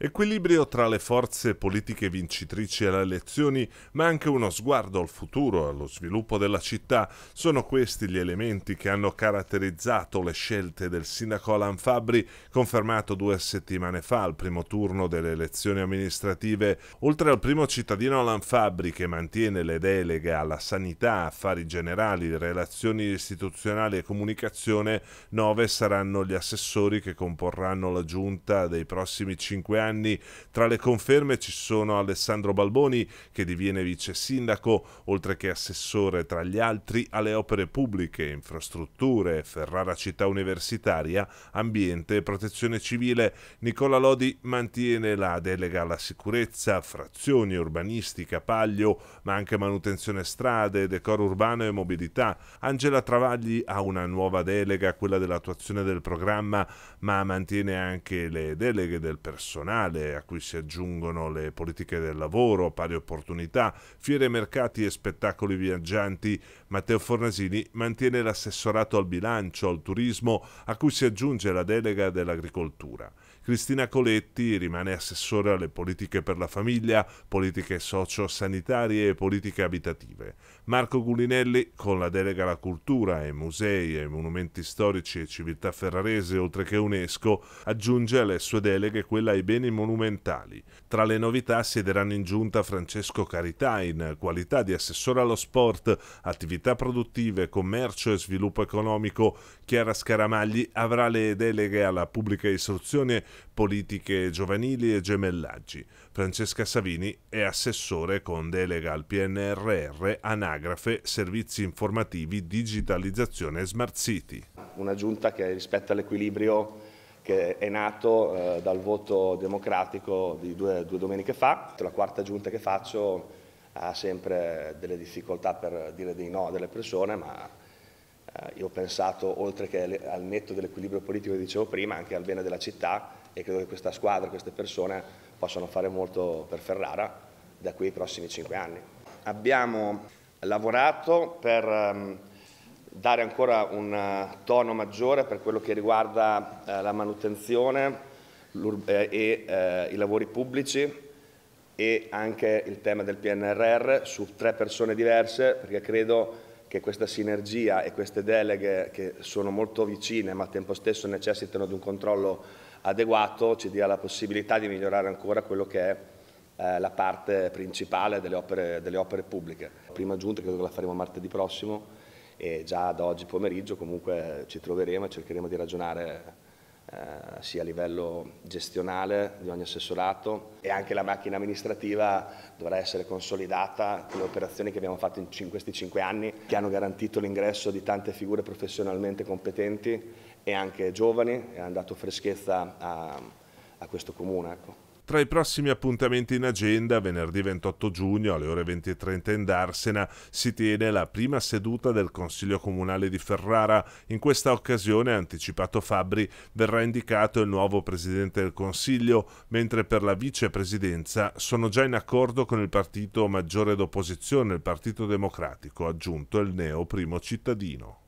Equilibrio tra le forze politiche vincitrici alle elezioni, ma anche uno sguardo al futuro, allo sviluppo della città, sono questi gli elementi che hanno caratterizzato le scelte del sindaco Alan Fabri, confermato due settimane fa al primo turno delle elezioni amministrative. Oltre al primo cittadino Alan Fabri, che mantiene le deleghe alla sanità, affari generali, relazioni istituzionali e comunicazione, nove saranno gli assessori che comporranno la giunta dei prossimi cinque anni anni. Tra le conferme ci sono Alessandro Balboni che diviene vice sindaco, oltre che assessore tra gli altri alle opere pubbliche, infrastrutture, Ferrara città universitaria, ambiente e protezione civile. Nicola Lodi mantiene la delega alla sicurezza, frazioni, urbanistica, paglio, ma anche manutenzione strade, decoro urbano e mobilità. Angela Travagli ha una nuova delega, quella dell'attuazione del programma, ma mantiene anche le deleghe del personale fiscale a cui si aggiungono le politiche del lavoro, pari opportunità, fiere mercati e spettacoli viaggianti, Matteo Fornasini mantiene l'assessorato al bilancio, al turismo, a cui si aggiunge la delega dell'agricoltura. Cristina Coletti rimane assessore alle politiche per la famiglia, politiche socio-sanitarie e politiche abitative. Marco Gulinelli, con la delega alla cultura e musei e monumenti storici e civiltà ferrarese, oltre che UNESCO, aggiunge alle sue deleghe quella ai beni monumentali. Tra le novità siederanno in giunta Francesco Carità in qualità di assessore allo sport, attività produttive, commercio e sviluppo economico. Chiara Scaramagli avrà le deleghe alla pubblica istruzione politiche giovanili e gemellaggi. Francesca Savini è assessore con delega al PNRR, anagrafe, servizi informativi, digitalizzazione e smart city. Una giunta che rispetta l'equilibrio che è nato eh, dal voto democratico di due, due domeniche fa, la quarta giunta che faccio ha sempre delle difficoltà per dire dei no a delle persone, ma eh, io ho pensato, oltre che al netto dell'equilibrio politico che dicevo prima, anche al bene della città e credo che questa squadra, queste persone possano fare molto per Ferrara da qui ai prossimi cinque anni. Abbiamo lavorato per ehm, dare ancora un eh, tono maggiore per quello che riguarda eh, la manutenzione eh, e i lavori pubblici e anche il tema del PNRR su tre persone diverse perché credo che questa sinergia e queste deleghe che sono molto vicine ma al tempo stesso necessitano di un controllo adeguato ci dia la possibilità di migliorare ancora quello che è eh, la parte principale delle opere, delle opere pubbliche. La prima giunta credo che la faremo martedì prossimo e già da oggi pomeriggio comunque ci troveremo e cercheremo di ragionare eh, sia a livello gestionale di ogni assessorato e anche la macchina amministrativa dovrà essere consolidata con le operazioni che abbiamo fatto in, in questi cinque anni che hanno garantito l'ingresso di tante figure professionalmente competenti e anche giovani e hanno dato freschezza a, a questo comune. Ecco. Tra i prossimi appuntamenti in agenda, venerdì 28 giugno alle ore 20.30 in Darsena si tiene la prima seduta del Consiglio Comunale di Ferrara. In questa occasione, anticipato Fabri, verrà indicato il nuovo Presidente del Consiglio, mentre per la vicepresidenza sono già in accordo con il partito maggiore d'opposizione, il Partito Democratico, aggiunto il neo primo cittadino.